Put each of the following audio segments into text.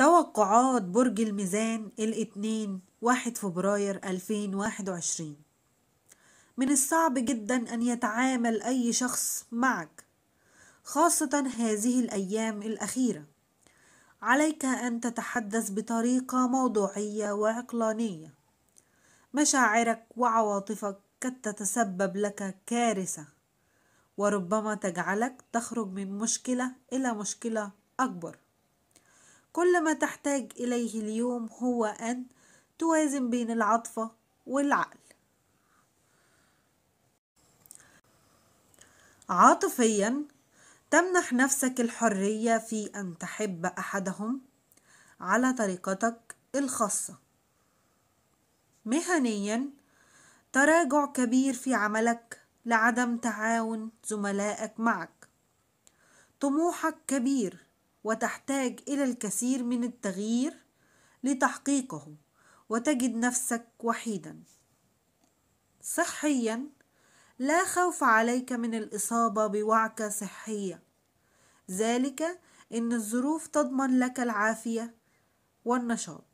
توقعات برج الميزان الاثنين واحد فبراير 2021 من الصعب جدا أن يتعامل أي شخص معك خاصة هذه الأيام الأخيرة عليك أن تتحدث بطريقة موضوعية وعقلانية مشاعرك وعواطفك قد تتسبب لك كارثة وربما تجعلك تخرج من مشكلة إلى مشكلة أكبر كل ما تحتاج إليه اليوم هو أن توازن بين العاطفة والعقل عاطفيا تمنح نفسك الحرية في أن تحب أحدهم على طريقتك الخاصة مهنيا تراجع كبير في عملك لعدم تعاون زملائك معك طموحك كبير وتحتاج الى الكثير من التغيير لتحقيقه وتجد نفسك وحيدا صحيا لا خوف عليك من الاصابه بوعكه صحيه ذلك ان الظروف تضمن لك العافيه والنشاط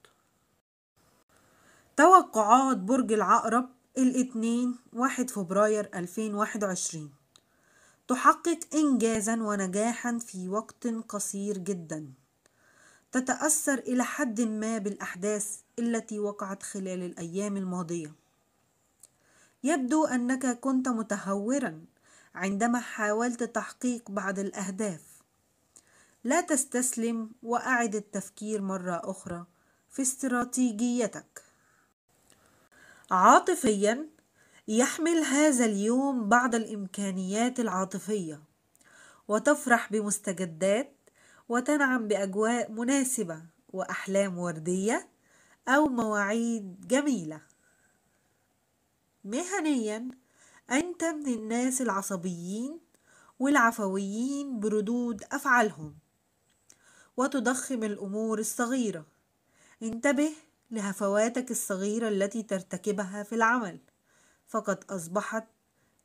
توقعات برج العقرب الاثنين واحد فبراير 2021 تحقق إنجازا ونجاحا في وقت قصير جدا تتأثر إلى حد ما بالأحداث التي وقعت خلال الأيام الماضية يبدو أنك كنت متهورا عندما حاولت تحقيق بعض الأهداف لا تستسلم وأعد التفكير مرة أخرى في استراتيجيتك عاطفيا يحمل هذا اليوم بعض الامكانيات العاطفيه وتفرح بمستجدات وتنعم باجواء مناسبه واحلام ورديه او مواعيد جميله مهنيا انت من الناس العصبيين والعفويين بردود افعالهم وتضخم الامور الصغيره انتبه لهفواتك الصغيره التي ترتكبها في العمل فقد أصبحت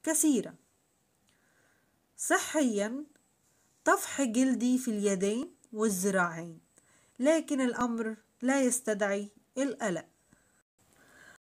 كثيرة صحيا طفح جلدي في اليدين والذراعين لكن الأمر لا يستدعي القلق